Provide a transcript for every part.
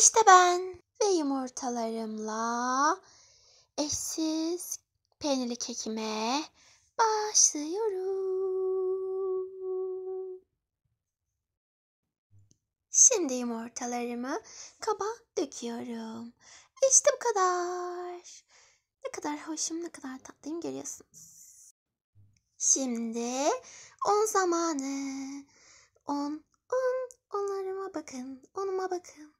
İşte ben ve yumurtalarımla eşsiz peynirli kekime başlıyorum. Şimdi yumurtalarımı kaba döküyorum. İşte bu kadar. Ne kadar hoşum, ne kadar tatlıyım görüyorsunuz. Şimdi on zamanı. On, on, onlarıma bakın, onuma bakın.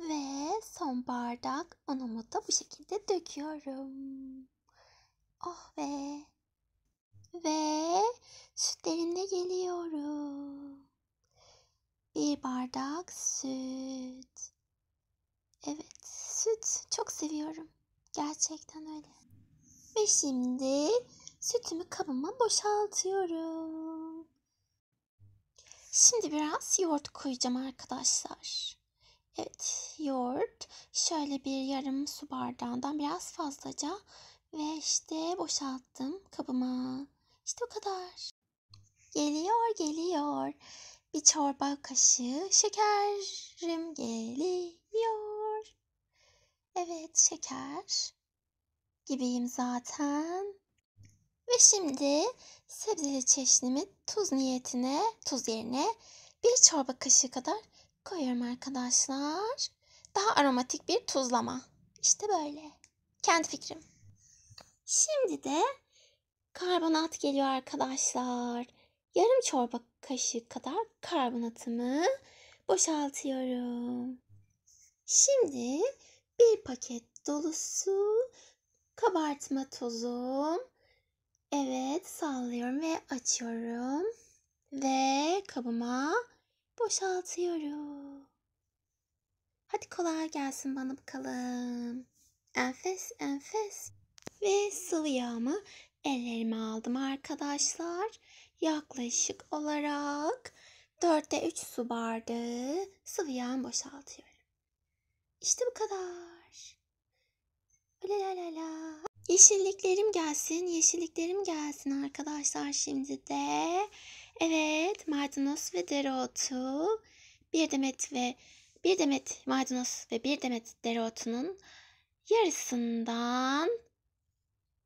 Ve son bardak unumu da bu şekilde döküyorum. Oh be. Ve sütlerinde geliyorum. Bir bardak süt. Evet süt çok seviyorum. Gerçekten öyle. Ve şimdi sütümü kabıma boşaltıyorum. Şimdi biraz yoğurt koyacağım arkadaşlar. Evet, yoğurt şöyle bir yarım su bardağından biraz fazlaca ve işte boşalttım kabıma. İşte o kadar. Geliyor, geliyor. Bir çorba kaşığı şekerim geliyor. Evet, şeker gibiyim zaten. Ve şimdi sebzeli çeşnimi tuz niyetine, tuz yerine bir çorba kaşığı kadar Koyuyorum arkadaşlar. Daha aromatik bir tuzlama. İşte böyle. Kendi fikrim. Şimdi de karbonat geliyor arkadaşlar. Yarım çorba kaşığı kadar karbonatımı boşaltıyorum. Şimdi bir paket dolusu kabartma tozum. Evet sallıyorum ve açıyorum. Ve kabıma boşaltıyorum. Hadi kolay gelsin bana bakalım. Enfes enfes. Ve sıvı yağımı ellerime aldım arkadaşlar. Yaklaşık olarak 4'te 3 su bardağı sıvı yağımı boşaltıyorum. İşte bu kadar. La la la la. Yeşilliklerim gelsin, yeşilliklerim gelsin arkadaşlar şimdi de. Evet, maydanoz ve dereotu. Bir demet ve bir demet maydanoz ve bir demet dereotunun yarısından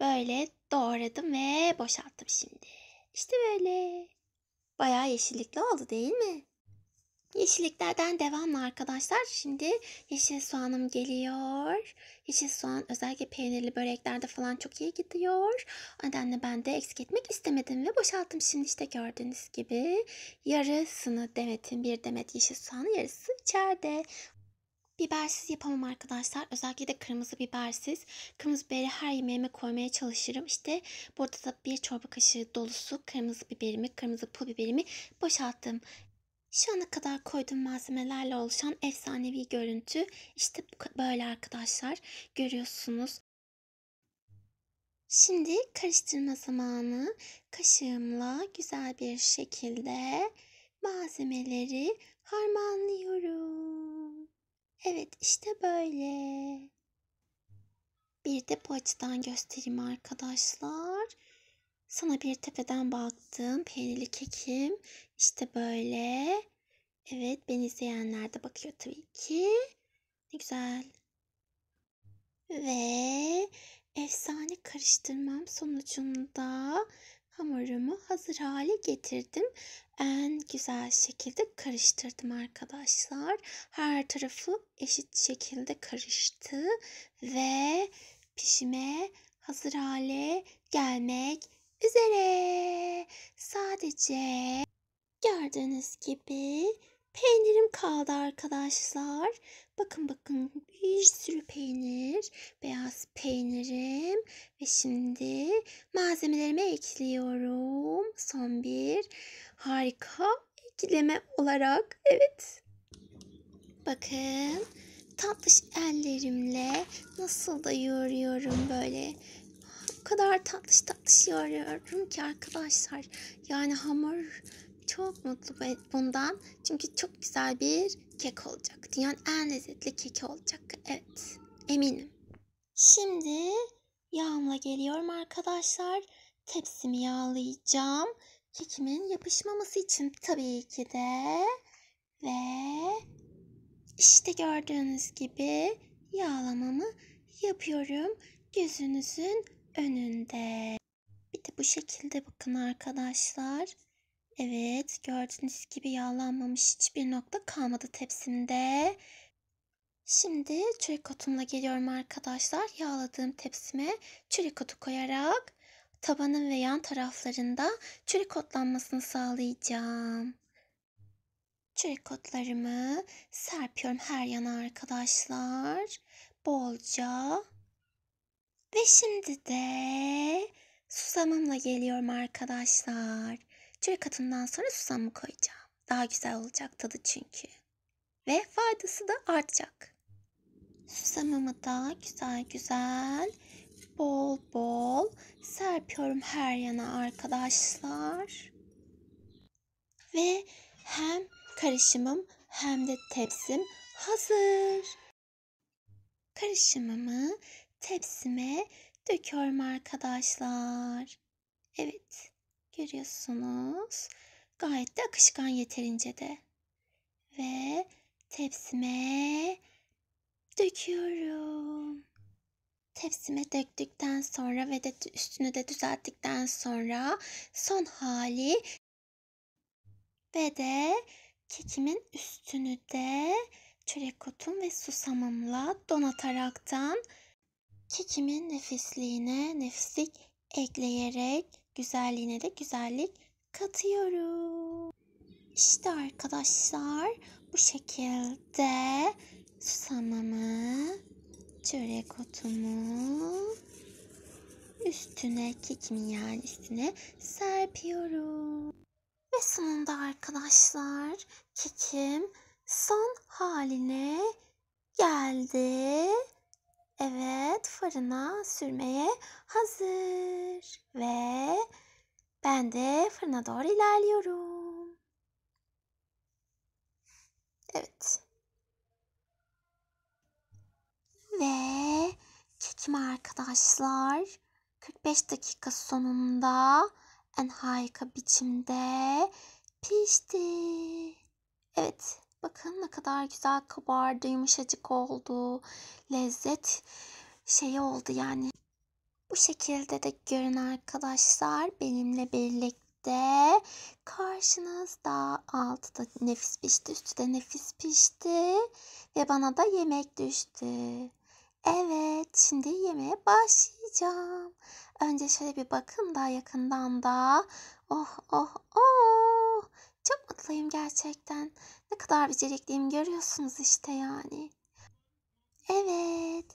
böyle doğradım ve boşalttım şimdi. İşte böyle. Bayağı yeşillikli oldu değil mi? Yeşilliklerden devamlı arkadaşlar. Şimdi yeşil soğanım geliyor. Yeşil soğan özellikle peynirli böreklerde falan çok iyi gidiyor. O nedenle ben de eksik etmek istemedim ve boşalttım. Şimdi işte gördüğünüz gibi yarısını demetin bir demet yeşil soğanı yarısı içeride. Bibersiz yapamam arkadaşlar. Özellikle de kırmızı bibersiz. Kırmızı biberi her yemeğime koymaya çalışırım. İşte burada da bir çorba kaşığı dolusu kırmızı biberimi, kırmızı pul biberimi boşalttım. Şu ana kadar koyduğum malzemelerle oluşan efsanevi görüntü işte böyle arkadaşlar görüyorsunuz. Şimdi karıştırma zamanı kaşığımla güzel bir şekilde malzemeleri harmanlıyorum. Evet işte böyle. Bir de bu açıdan göstereyim arkadaşlar. Sana bir tepeden baktım. Peynirli kekim. İşte böyle. Evet beni izleyenler de bakıyor tabii ki. Ne güzel. Ve efsane karıştırmam sonucunda hamurumu hazır hale getirdim. En güzel şekilde karıştırdım arkadaşlar. Her tarafı eşit şekilde karıştı ve pişime hazır hale gelmek üzere. Sadece gördüğünüz gibi peynirim kaldı arkadaşlar. Bakın bakın bir sürü peynir, beyaz peynirim ve şimdi malzemelerimi ekliyorum. Son bir harika ekleme olarak. Evet. Bakın tatlış ellerimle nasıl da yoğuruyorum böyle kadar tatlış tatlış yarıyorum ki arkadaşlar. Yani hamur çok mutlu bundan. Çünkü çok güzel bir kek olacak. Dünyanın en lezzetli keki olacak. Evet eminim. Şimdi yağımla geliyorum arkadaşlar. Tepsimi yağlayacağım. Kekimin yapışmaması için tabii ki de. Ve işte gördüğünüz gibi yağlamamı yapıyorum. Gözünüzün önünde. Bir de bu şekilde bakın arkadaşlar. Evet gördüğünüz gibi yağlanmamış hiçbir nokta kalmadı tepsimde. Şimdi çörek otumla geliyorum arkadaşlar. Yağladığım tepsime çörek otu koyarak tabanın ve yan taraflarında çörek otlanmasını sağlayacağım. Çörek otlarımı serpiyorum her yana arkadaşlar. Bolca. Ve şimdi de susamımla geliyorum arkadaşlar. Çörek atından sonra susamı koyacağım. Daha güzel olacak tadı çünkü. Ve faydası da artacak. Susamımı da güzel güzel bol bol serpiyorum her yana arkadaşlar. Ve hem karışımım hem de tepsim hazır. Karışımımı tepsime döküyorum arkadaşlar. Evet görüyorsunuz gayet de akışkan yeterince de. Ve tepsime döküyorum. Tepsime döktükten sonra ve de üstünü de düzelttikten sonra son hali ve de kekimin üstünü de çörek otum ve susamımla donataraktan Kekimin nefisliğine nefislik ekleyerek güzelliğine de güzellik katıyorum. İşte arkadaşlar bu şekilde susamamı, çörek otumu üstüne kekimin yani üstüne serpiyorum. Ve sonunda arkadaşlar kekim son haline geldi. Evet fırına sürmeye hazır. Ve ben de fırına doğru ilerliyorum. Evet. Ve kekim arkadaşlar 45 dakika sonunda en harika biçimde pişti. Evet. Bakın ne kadar güzel kabardı, yumuşacık oldu. Lezzet şeyi oldu yani. Bu şekilde de görün arkadaşlar. Benimle birlikte karşınızda altta nefis pişti, üstte nefis pişti. Ve bana da yemek düştü. Evet, şimdi yemeğe başlayacağım. Önce şöyle bir bakın daha yakından da. Oh oh oh. Çok mutluyum gerçekten. Ne kadar becerikliyim görüyorsunuz işte yani. Evet.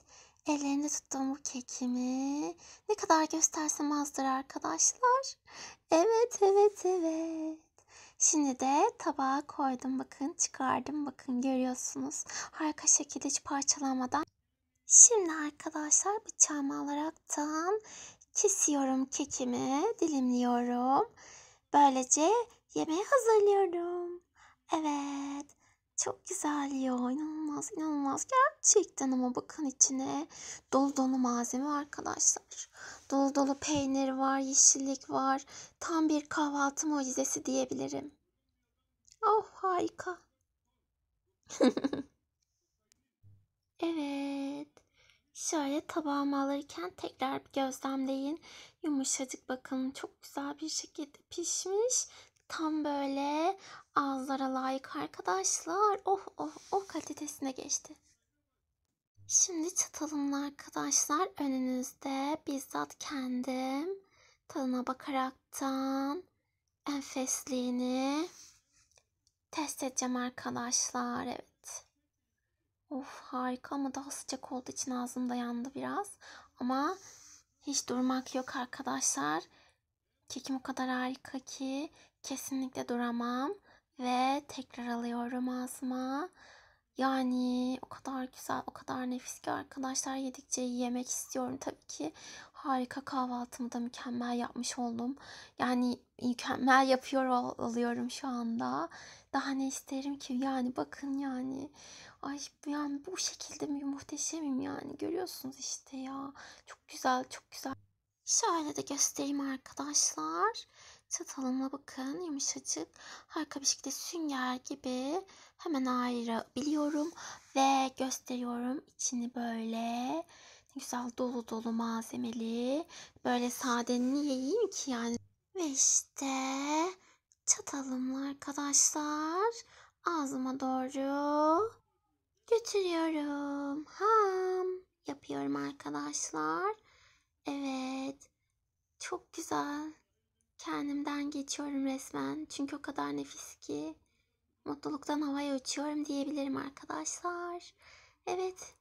Ellerinde tuttuğum bu kekimi ne kadar göstersem azdır arkadaşlar. Evet, evet, evet. Şimdi de tabağa koydum bakın çıkardım bakın görüyorsunuz. Harika şekilde hiç parçalamadan. Şimdi arkadaşlar bıçağımı alaraktan kesiyorum kekimi dilimliyorum. Böylece Yemeği hazırlıyorum. Evet. Çok güzel ya. İnanılmaz inanılmaz. Gerçekten ama bakın içine dolu dolu malzeme var arkadaşlar. Dolu dolu peynir var, yeşillik var. Tam bir kahvaltı mucizesi diyebilirim. Oh harika. evet. Şöyle tabağıma alırken tekrar bir gözlemleyin. Yumuşacık bakın çok güzel bir şekilde pişmiş Tam böyle ağızlara layık arkadaşlar. Oh oh oh kalitesine geçti. Şimdi çatalımla arkadaşlar önünüzde bizzat kendim tadına bakaraktan enfesliğini test edeceğim arkadaşlar. Evet. Of harika ama daha sıcak olduğu için ağzımda yandı biraz. Ama hiç durmak yok arkadaşlar. Kekim o kadar harika ki kesinlikle duramam. Ve tekrar alıyorum ağzıma. Yani o kadar güzel, o kadar nefis ki arkadaşlar yedikçe yemek istiyorum. Tabii ki harika kahvaltımı da mükemmel yapmış oldum. Yani mükemmel yapıyor oluyorum şu anda. Daha ne isterim ki yani bakın yani. Ay yani bu şekilde mi muhteşemim yani görüyorsunuz işte ya. Çok güzel, çok güzel. Şöyle de göstereyim arkadaşlar. Çatalımla bakın yumuşacık harika bir şekilde sünger gibi hemen ayırabiliyorum. Ve gösteriyorum içini böyle güzel dolu dolu malzemeli. Böyle sade yiyeyim ki yani. Ve işte çatalımla arkadaşlar ağzıma doğru götürüyorum. Ham yapıyorum arkadaşlar. Evet. Çok güzel. Kendimden geçiyorum resmen. Çünkü o kadar nefis ki. Mutluluktan havaya uçuyorum diyebilirim arkadaşlar. Evet.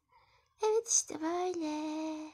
Evet işte böyle.